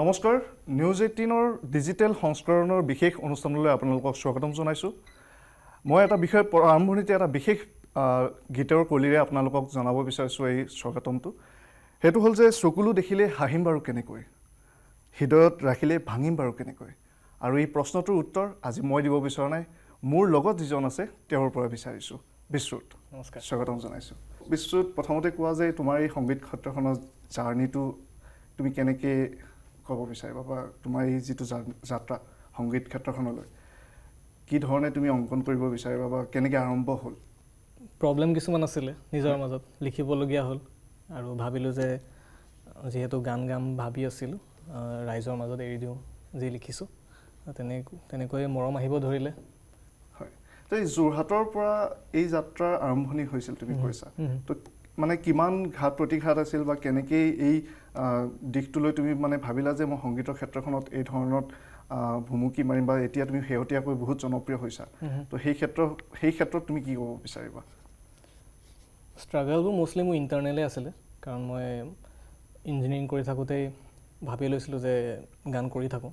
নমস্কাৰ news এইটিনৰ digital সংস্কৰণৰ বিশেষ অনুষ্ঠানলৈ আপোনালোকক স্বাগতম জনাইছোঁ মই এটা বিষয় আৰম্ভণিতে এটা বিশেষ গীতৰ কলিৰে আপোনালোকক জনাব বিচাৰিছোঁ এই স্বাগতমটো সেইটো হ'ল যে চকুলো দেখিলে হাঁহিম বাৰু কেনেকৈ হৃদয়ত ৰাখিলে ভাঙিম বাৰু কেনেকৈ আৰু এই প্ৰশ্নটোৰ উত্তৰ আজি মই দিব বিচৰা নাই মোৰ লগত যিজন আছে তেওঁৰ পৰা বিচাৰিছোঁ বিশ্ৰুত নমস্কাৰ স্বাগতম জনাইছোঁ বিশ্ৰুত প্ৰথমতে কোৱা যে তোমাৰ এই সংগীত ক্ষেত্ৰখনৰ জাৰ্ণিটো তুমি কেনেকৈ ক'ব বিচাৰে বা তোমাৰ এই যিটো যাত্ৰা সংগীত ক্ষেত্ৰখনলৈ কি ধৰণে তুমি অংকন কৰিব বিচাৰিবা বা কেনেকৈ আৰম্ভ হ'ল প্ৰব্লেম কিছুমান আছিলে নিজৰ মাজত লিখিবলগীয়া হ'ল আৰু ভাবিলোঁ যে যিহেতু গান গাম ভাবি আছিলোঁ ৰাইজৰ মাজত এৰি দিওঁ যি লিখিছোঁ তেনে তেনেকৈ মৰম আহিব ধৰিলে হয় তো যোৰহাটৰ পৰা এই যাত্ৰাৰ আৰম্ভণি হৈছিল তুমি কৈছা তো মানে কিমান ঘাত প্ৰতিঘাত আছিল বা কেনেকেই এই দিশটোলৈ তুমি মানে ভাবিলা যে মই সংগীতৰ ক্ষেত্ৰখনত এই ধৰণৰ ভুমুকি মাৰিম বা এতিয়া তুমি শেহতীয়াকৈ বহুত জনপ্ৰিয় হৈছা তো সেই ক্ষেত্ৰ সেই ক্ষেত্ৰত তুমি কি ক'ব বিচাৰিবা ষ্ট্ৰাগলবোৰ মষ্টলি মোৰ ইণ্টাৰনেলেই আছিলে কাৰণ মই ইঞ্জিনিয়াৰিং কৰি থাকোঁতেই ভাবি লৈছিলোঁ যে গান কৰি থাকোঁ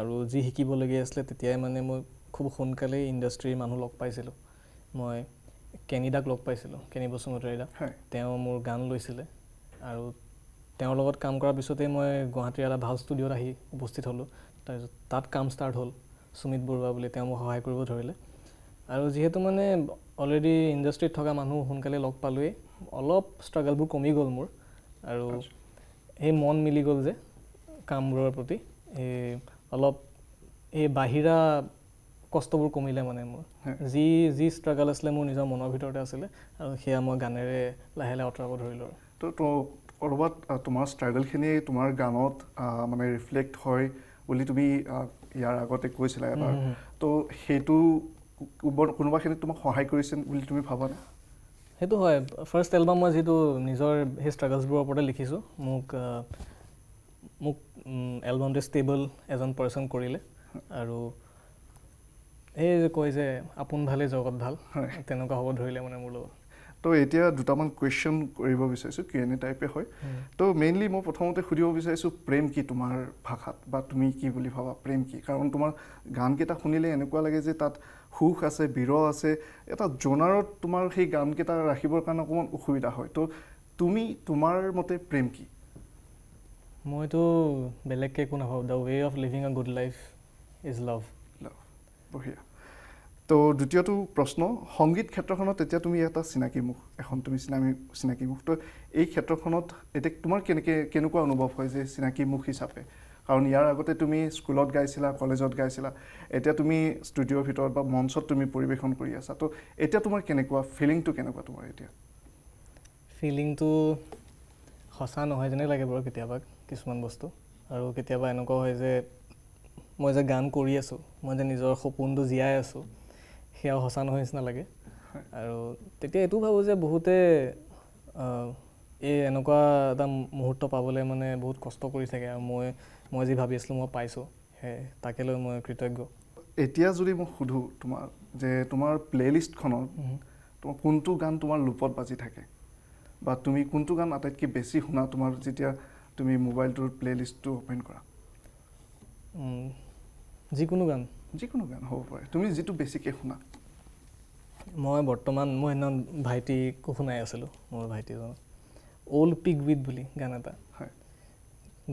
আৰু যি শিকিবলগীয়া আছিলে তেতিয়াই মানে মই খুব সোনকালেই ইণ্ডাষ্ট্ৰীৰ মানুহ লগ পাইছিলোঁ মই কেনিদাক লগ পাইছিলোঁ কেনি বসুমতাৰীদাক তেওঁ মোৰ গান লৈছিলে আৰু তেওঁৰ লগত কাম কৰাৰ পিছতে মই গুৱাহাটীৰ এটা ভাল ষ্টুডিঅ'ত আহি উপস্থিত হ'লোঁ তাৰপিছত তাত কাম ষ্টাৰ্ট হ'ল সুমিত বৰুৱা বুলি তেওঁ মোক সহায় কৰিব ধৰিলে আৰু যিহেতু মানে অলৰেডি ইণ্ডাষ্ট্ৰিত থকা মানুহ সোনকালে লগ পালোঁৱেই অলপ ষ্ট্ৰাগলবোৰ কমি গ'ল মোৰ আৰু সেই মন মিলি গ'ল যে কামবোৰৰ প্ৰতি এই অলপ এই বাহিৰা কষ্টবোৰ কমিলে মানে মোৰ যি যি ষ্ট্ৰাগল আছিলে মোৰ নিজৰ মনৰ ভিতৰতে আছিলে আৰু সেয়া মই গানেৰে লাহে লাহে আঁতৰাব ধৰিলোঁ তো ক'ৰবাত তোমাৰ ষ্ট্ৰাগলখিনি তোমাৰ গানত মানে ৰিফ্লেক্ট হয় বুলি তুমি ইয়াৰ আগতে কৈছিলা এবাৰ তো সেইটো কোনোবাখিনি তোমাক সহায় কৰিছে বুলি তুমি ভাবা ভাবানে সেইটো হয় ফাৰ্ষ্ট এলবাম মই যিহেতু নিজৰ সেই ষ্ট্ৰাগলছবোৰৰ ওপৰতে লিখিছোঁ মোক মোক এলবামটো ষ্টেবল এজন পাৰ্চন কৰিলে আৰু এই যে কয় যে আপোন ভালেই জগত ভাল হয় তেনেকুৱা হ'ব ধৰিলে মানে মোৰ লগত তো এতিয়া দুটামান কুৱেশ্যন কৰিব বিচাৰিছোঁ কি এনে টাইপে হয় তো মেইনলি মই প্ৰথমতে সুধিব বিচাৰিছোঁ প্ৰেম কি তোমাৰ ভাষাত বা তুমি কি বুলি ভাবা প্ৰেম কি কাৰণ তোমাৰ গানকেইটা শুনিলে এনেকুৱা লাগে যে তাত সুখ আছে বিৰহ আছে এটা জনাৰত তোমাৰ সেই গানকেইটা ৰাখিবৰ কাৰণে অকণমান অসুবিধা হয় তো তুমি তোমাৰ মতে প্ৰেম কি মইতো বেলেগকৈ একো নাভাবোঁ the way of living a good life is love love বঢ়িয়া তো দ্বিতীয়টো প্ৰশ্ন সংগীত ক্ষেত্ৰখনত এতিয়া তুমি এটা চিনাকি মুখ এখন তুমি চিনাকি চিনাকি মুখ তো এই ক্ষেত্ৰখনত এতিয়া তোমাৰ কেনেকৈ কেনেকুৱা অনুভৱ হয় যে চিনাকি মুখ হিচাপে কাৰণ ইয়াৰ আগতে তুমি স্কুলত গাইছিলা কলেজত গাইছিলা এতিয়া তুমি ষ্টুডিঅ'ৰ ভিতৰত বা মঞ্চত তুমি পৰিৱেশন কৰি আছা তো এতিয়া তোমাৰ কেনেকুৱা ফিলিংটো কেনেকুৱা তোমাৰ এতিয়া ফিলিংটো সঁচা নহয় যেনে লাগে বাৰু কেতিয়াবা কিছুমান বস্তু আৰু কেতিয়াবা এনেকুৱা হয় যে মই যে গান কৰি আছোঁ মই যে নিজৰ সপোনটো জীয়াই আছোঁ সেয়াও সঁচা নহয় নিচিনা লাগে আৰু তেতিয়া এইটো ভাবোঁ যে বহুতে এই এনেকুৱা এটা মুহূৰ্ত পাবলৈ মানে বহুত কষ্ট কৰি থাকে আৰু মই মই যি ভাবি আছিলোঁ মই পাইছোঁ সেই তাকে লৈ মই কৃতজ্ঞ এতিয়া যদি মই সোধোঁ তোমাৰ যে তোমাৰ প্লে'লিষ্টখনত তোমাৰ কোনটো গান তোমাৰ লোপত বাজি থাকে বা তুমি কোনটো গান আটাইতকৈ বেছি শুনা তোমাৰ যেতিয়া তুমি মোবাইলটোৰ প্লে'লিষ্টটো অ'পেন কৰা যিকোনো গান যিকোনো গান হ'ব পাৰে তুমি যিটো বেছিকৈ শুনা মই বৰ্তমান মই সেইদিনা ভাইটিকো শুনাই আছিলোঁ মোৰ ভাইটি এজন অল্ড পিক উইথ বুলি গান এটা হয়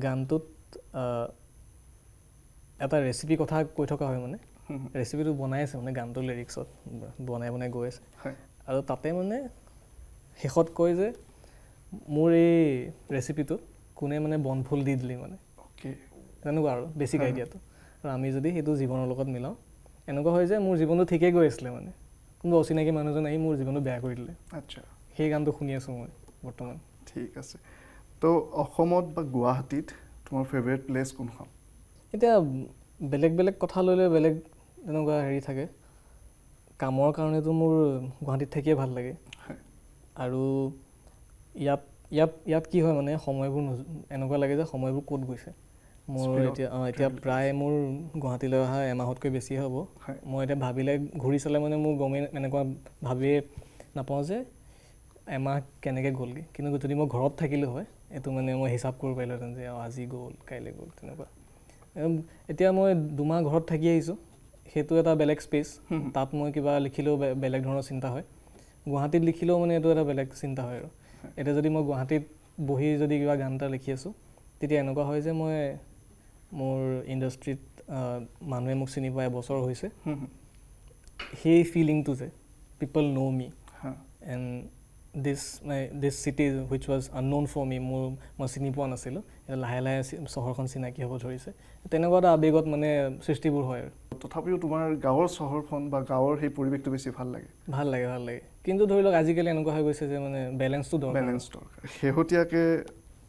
গানটোত এটা ৰেচিপি কথা কৈ থকা হয় মানে ৰেচিপিটো বনাই আছে মানে গানটো লিৰিক্সত বনাই বনাই গৈ আছে আৰু তাতে মানে শেষত কয় যে মোৰ এই ৰেচিপিটোত কোনে মানে বনফুল দি দিলি মানে তেনেকুৱা আৰু বেছিক আইডিয়াটো আৰু আমি যদি সেইটো জীৱনৰ লগত মিলাওঁ এনেকুৱা হয় যে মোৰ জীৱনটো ঠিকেই গৈ আছিলে মানে কোনোবা অচিনাকি মানুহজন আহি মোৰ জীৱনটো বেয়া কৰি দিলে আচ্ছা সেই গানটো শুনি আছোঁ মই বৰ্তমান ঠিক আছে তো অসমত বা গুৱাহাটীত তোমাৰ ফেভৰেট প্লেচ কোনখন এতিয়া বেলেগ বেলেগ কথা লৈ লৈ বেলেগ তেনেকুৱা হেৰি থাকে কামৰ কাৰণেতো মোৰ গুৱাহাটীত থাকিয়ে ভাল লাগে আৰু ইয়াত ইয়াত ইয়াত কি হয় মানে সময়বোৰ এনেকুৱা লাগে যে সময়বোৰ ক'ত গৈছে মোৰ এতিয়া অঁ এতিয়া প্ৰায় মোৰ গুৱাহাটীলৈ অহা এমাহতকৈ বেছি হ'ব মই এতিয়া ভাবিলে ঘূৰি চালে মানে মোৰ গমেই এনেকুৱা ভাবিয়ে নাপাওঁ যে এমাহ কেনেকৈ গ'লগৈ কিন্তু যদি মই ঘৰত থাকিলোঁ হয় এইটো মানে মই হিচাপ কৰিব পাৰিলোহেঁতেন যে অঁ আজি গ'ল কাইলৈ গ'ল তেনেকুৱা এতিয়া মই দুমাহ ঘৰত থাকি আহিছোঁ সেইটো এটা বেলেগ স্পেচ তাত মই কিবা লিখিলেও বেলেগ ধৰণৰ চিন্তা হয় গুৱাহাটীত লিখিলেও মানে এইটো এটা বেলেগ চিন্তা হয় আৰু এতিয়া যদি মই গুৱাহাটীত বহি যদি কিবা গান এটা লিখি আছোঁ তেতিয়া এনেকুৱা হয় যে মই মোৰ ইণ্ডাষ্ট্ৰিত মানুহে মোক চিনি পোৱা এবছৰ হৈছে সেই ফিলিংটো যে people know' me and this my this city which was unknown for me মোৰ মই চিনি পোৱা নাছিলোঁ এতিয়া লাহে লাহে চহৰখন চিনাকি হ'ব ধৰিছে তেনেকুৱা এটা আৱেগত মানে সৃষ্টিবোৰ হয় আৰু তথাপিও তোমাৰ গাঁৱৰ চহৰখন বা গাঁৱৰ সেই পৰিৱেশটো বেছি ভাল লাগে ভাল লাগে ভাল লাগে কিন্তু ধৰি লওক আজিকালি এনেকুৱা হৈ গৈছে যে মানে বেলেঞ্চটো দৰকাৰ দৰকাৰ শেহতীয়াকৈ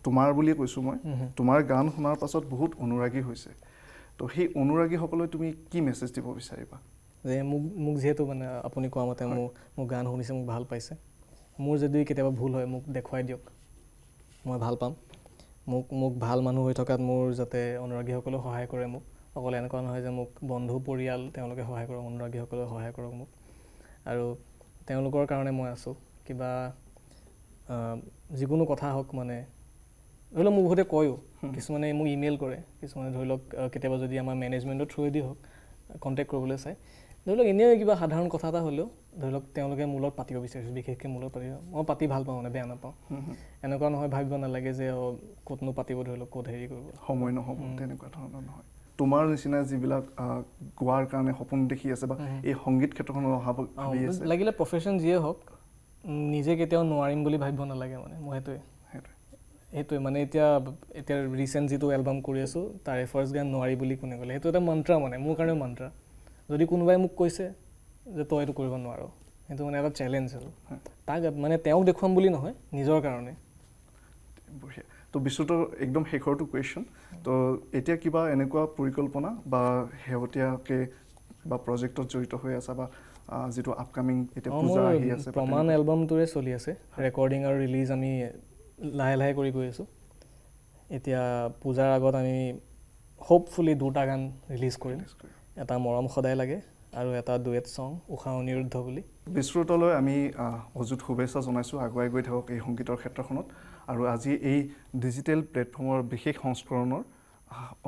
তোমাৰ বুলিয়ে কৈছোঁ মই তোমাৰ গান শুনাৰ পাছত বহুত অনুৰাগী হৈছে তো সেই অনুৰাগীসকলক তুমি কি মেছেজ দিব বিচাৰিবা যে মোক মোক যিহেতু মানে আপুনি কোৱা মতে মোক মোক গান শুনিছে মোক ভাল পাইছে মোৰ যদি কেতিয়াবা ভুল হয় মোক দেখুৱাই দিয়ক মই ভাল পাম মোক মোক ভাল মানুহ হৈ থকাত মোৰ যাতে অনুৰাগীসকলেও সহায় কৰে মোক অকল এনেকুৱা নহয় যে মোক বন্ধু পৰিয়াল তেওঁলোকে সহায় কৰক অনুৰাগীসকলেও সহায় কৰক মোক আৰু তেওঁলোকৰ কাৰণে মই আছোঁ কিবা যিকোনো কথা হওক মানে ধৰি লওক মোৰ বহুতে কয়ো কিছুমানে মোক ইমেইল কৰে কিছুমানে ধৰি লওক কেতিয়াবা যদি আমাৰ মেনেজমেণ্টৰ থ্ৰুৱেদি হওক কণ্টেক্ট কৰিবলৈ চাই ধৰি লওক এনেই কিবা সাধাৰণ কথা এটা হ'লেও ধৰি লওক তেওঁলোকে মোৰ লগত পাতিব বিচাৰিছোঁ বিশেষকৈ মোৰ লগত পাতিব মই পাতি ভাল পাওঁ মানে বেয়া নাপাওঁ এনেকুৱা নহয় ভাবিব নালাগে যে অঁ ক'তনো পাতিব ধৰি লওক ক'ত হেৰি কৰিব সময় নহ'ব তেনেকুৱা ধৰণৰ নহয় তোমাৰ নিচিনা যিবিলাক গোৱাৰ কাৰণে সপোন দেখি আছে বা এই সংগীত ক্ষেত্ৰখনত অহা লাগিলে প্ৰফেশ্যন যিয়ে হওক নিজে কেতিয়াও নোৱাৰিম বুলি ভাবিব নালাগে মানে মই সেইটোৱে সেইটোৱে মানে এতিয়া এতিয়া ৰিচেণ্ট যিটো এলবাম কৰি আছোঁ তাৰে ফাৰ্ষ্ট গান নোৱাৰি বুলি কোনে ক'লে সেইটো এটা মন্ত্ৰা মানে মোৰ কাৰণেও মন্ত্ৰা যদি কোনোবাই মোক কৈছে যে তই এইটো কৰিব নোৱাৰ সেইটো মানে এটা চেলেঞ্জ আৰু তাক মানে তেওঁক দেখুৱাম বুলি নহয় নিজৰ কাৰণে বঢ়িয়া ত' বিশ্বটো একদম শেষৰটো কুৱেশ্যন ত' এতিয়া কিবা এনেকুৱা পৰিকল্পনা বা শেহতীয়াকৈ বা প্ৰজেক্টত জড়িত হৈ আছে বা যিটো আপকামিং এতিয়া প্ৰমাণ এলবামটোৰে চলি আছে ৰেকৰ্ডিং আৰু ৰিলিজ আমি লাহে লাহে কৰি গৈ আছোঁ এতিয়া পূজাৰ আগত আমি হোপফুলি দুটা গান ৰিলিজ কৰিম এটা মৰম সদায় লাগে আৰু এটা দুৱেট চং উষা অনিৰুদ্ধ বুলি বিশ্ৰুতলৈ আমি অযুত শুভেচ্ছা জনাইছোঁ আগুৱাই গৈ থাকক এই সংগীতৰ ক্ষেত্ৰখনত আৰু আজি এই ডিজিটেল প্লেটফৰ্মৰ বিশেষ সংস্কৰণৰ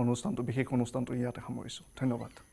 অনুষ্ঠানটো বিশেষ অনুষ্ঠানটো ইয়াতে সামৰিছোঁ ধন্যবাদ